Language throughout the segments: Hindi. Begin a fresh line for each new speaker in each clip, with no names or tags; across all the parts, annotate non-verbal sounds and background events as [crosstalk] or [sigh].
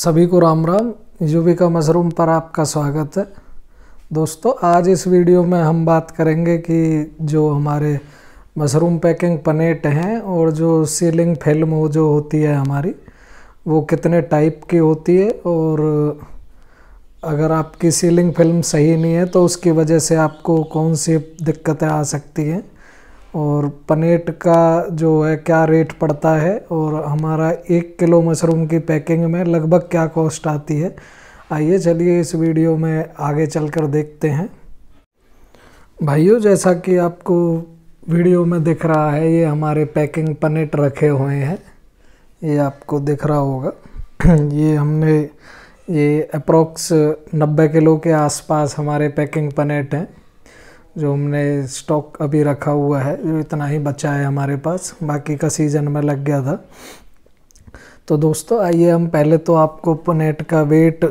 सभी को राम राम यूवी का मशरूम पर आपका स्वागत है दोस्तों आज इस वीडियो में हम बात करेंगे कि जो हमारे मशरूम पैकिंग पनेट हैं और जो सीलिंग फिल्म जो होती है हमारी वो कितने टाइप की होती है और अगर आपकी सीलिंग फिल्म सही नहीं है तो उसकी वजह से आपको कौन सी दिक्कतें आ सकती हैं और पनेट का जो है क्या रेट पड़ता है और हमारा एक किलो मशरूम की पैकिंग में लगभग क्या कॉस्ट आती है आइए चलिए इस वीडियो में आगे चलकर देखते हैं भाइयों जैसा कि आपको वीडियो में दिख रहा है ये हमारे पैकिंग पनेट रखे हुए हैं ये आपको दिख रहा होगा [clears throat] ये हमने ये अप्रोक्स 90 किलो के आसपास हमारे पैकिंग पनेट हैं जो हमने स्टॉक अभी रखा हुआ है जो इतना ही बचा है हमारे पास बाकी का सीज़न में लग गया था तो दोस्तों आइए हम पहले तो आपको पनेट का वेट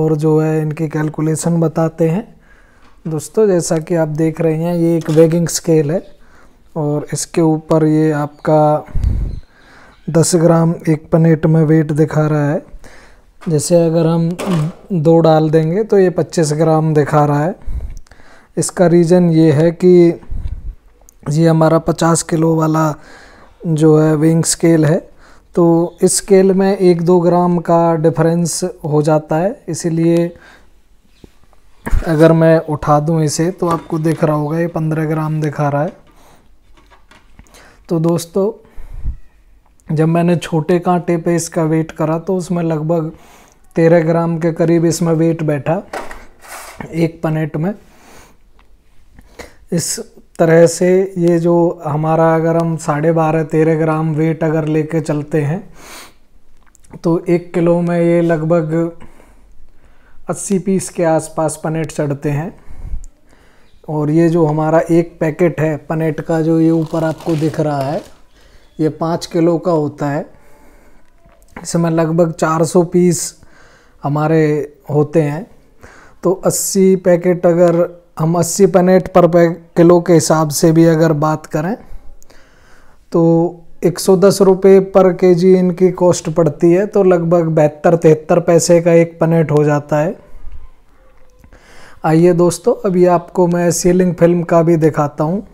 और जो है इनकी कैलकुलेशन बताते हैं दोस्तों जैसा कि आप देख रहे हैं ये एक वेगिंग स्केल है और इसके ऊपर ये आपका दस ग्राम एक पनेट में वेट दिखा रहा है जैसे अगर हम दो डाल देंगे तो ये पच्चीस ग्राम दिखा रहा है इसका रीज़न ये है कि ये हमारा 50 किलो वाला जो है विंग स्केल है तो इस स्केल में एक दो ग्राम का डिफरेंस हो जाता है इसीलिए अगर मैं उठा दूं इसे तो आपको दिख रहा होगा ये पंद्रह ग्राम दिखा रहा है तो दोस्तों जब मैंने छोटे कांटे पे इसका वेट करा तो उसमें लगभग तेरह ग्राम के करीब इसमें वेट बैठा एक पनेट में इस तरह से ये जो हमारा अगर हम साढ़े बारह तेरह ग्राम वेट अगर लेके चलते हैं तो एक किलो में ये लगभग अस्सी पीस के आसपास पनेट चढ़ते हैं और ये जो हमारा एक पैकेट है पनेट का जो ये ऊपर आपको दिख रहा है ये पाँच किलो का होता है इसमें लगभग चार सौ पीस हमारे होते हैं तो 80 पैकेट अगर हम अस्सी पनेट पर किलो के हिसाब से भी अगर बात करें तो एक सौ दस रुपये पर के जी इनकी कॉस्ट पड़ती है तो लगभग बहत्तर तिहत्तर पैसे का एक पनेट हो जाता है आइए दोस्तों अभी आपको मैं सीलिंग फिल्म का भी दिखाता हूँ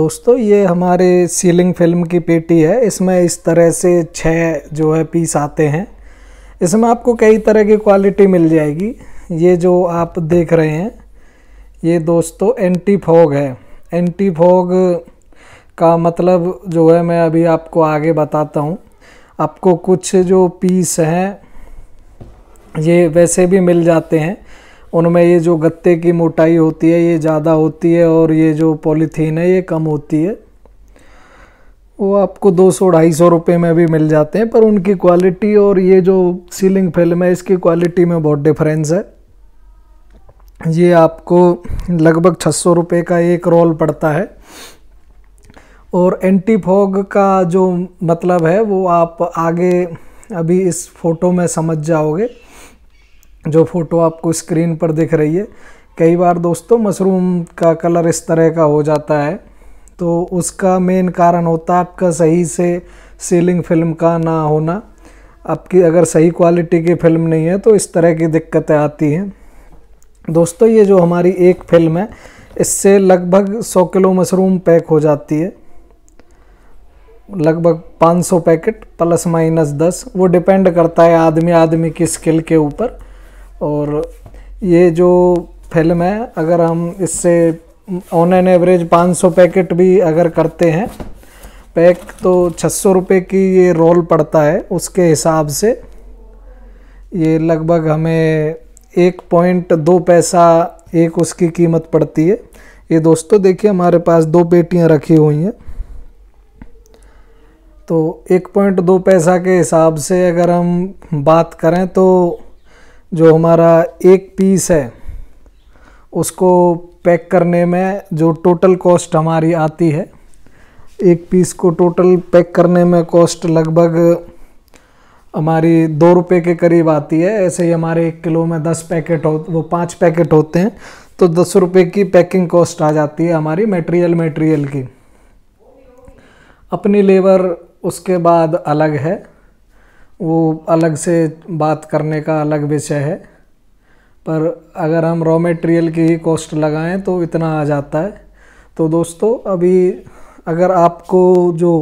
दोस्तों ये हमारे सीलिंग फिल्म की पेटी है इसमें इस तरह से छः जो है पीस आते हैं इसमें आपको कई तरह की क्वालिटी मिल जाएगी ये जो आप देख रहे हैं ये दोस्तों एंटी फॉग है एंटी फॉग का मतलब जो है मैं अभी आपको आगे बताता हूँ आपको कुछ जो पीस हैं ये वैसे भी मिल जाते हैं उनमें ये जो गत्ते की मोटाई होती है ये ज़्यादा होती है और ये जो पॉलीथीन है ये कम होती है वो आपको दो सौ ढाई सौ रुपये में भी मिल जाते हैं पर उनकी क्वालिटी और ये जो सीलिंग फिल्म है इसकी क्वालिटी में बहुत डिफरेंस है ये आपको लगभग छः सौ रुपये का एक रोल पड़ता है और एंटी फॉग का जो मतलब है वो आप आगे अभी इस फ़ोटो में समझ जाओगे जो फ़ोटो आपको स्क्रीन पर दिख रही है कई बार दोस्तों मशरूम का कलर इस तरह का हो जाता है तो उसका मेन कारण होता है आपका सही से सीलिंग फिल्म का ना होना आपकी अगर सही क्वालिटी की फ़िल्म नहीं है तो इस तरह की दिक्कतें आती हैं दोस्तों ये जो हमारी एक फिल्म है इससे लगभग 100 किलो मशरूम पैक हो जाती है लगभग 500 पैकेट प्लस माइनस 10 वो डिपेंड करता है आदमी आदमी की स्किल के ऊपर और ये जो फिल्म है अगर हम इससे ऑन एन एवरेज 500 पैकेट भी अगर करते हैं पैक तो छः सौ की ये रोल पड़ता है उसके हिसाब से ये लगभग हमें एक पॉइंट दो पैसा एक उसकी कीमत पड़ती है ये दोस्तों देखिए हमारे पास दो पेटियाँ रखी हुई हैं तो एक पॉइंट दो पैसा के हिसाब से अगर हम बात करें तो जो हमारा एक पीस है उसको पैक करने में जो टोटल कॉस्ट हमारी आती है एक पीस को टोटल पैक करने में कॉस्ट लगभग हमारी दो रुपये के करीब आती है ऐसे ही हमारे एक किलो में दस पैकेट हो वो पाँच पैकेट होते हैं तो दस रुपये की पैकिंग कॉस्ट आ जाती है हमारी मटेरियल मटेरियल की अपनी लेबर उसके बाद अलग है वो अलग से बात करने का अलग विषय है पर अगर हम रॉ मटेरियल की ही कॉस्ट लगाएं तो इतना आ जाता है तो दोस्तों अभी अगर आपको जो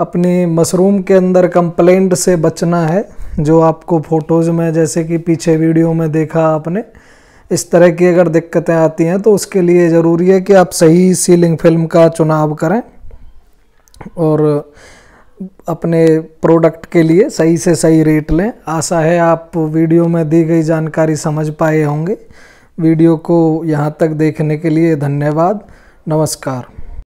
अपने मशरूम के अंदर कंप्लेंट से बचना है जो आपको फ़ोटोज़ में जैसे कि पीछे वीडियो में देखा आपने इस तरह की अगर दिक्कतें आती हैं तो उसके लिए ज़रूरी है कि आप सही सीलिंग फिल्म का चुनाव करें और अपने प्रोडक्ट के लिए सही से सही रेट लें आशा है आप वीडियो में दी गई जानकारी समझ पाए होंगे वीडियो को यहाँ तक देखने के लिए धन्यवाद नमस्कार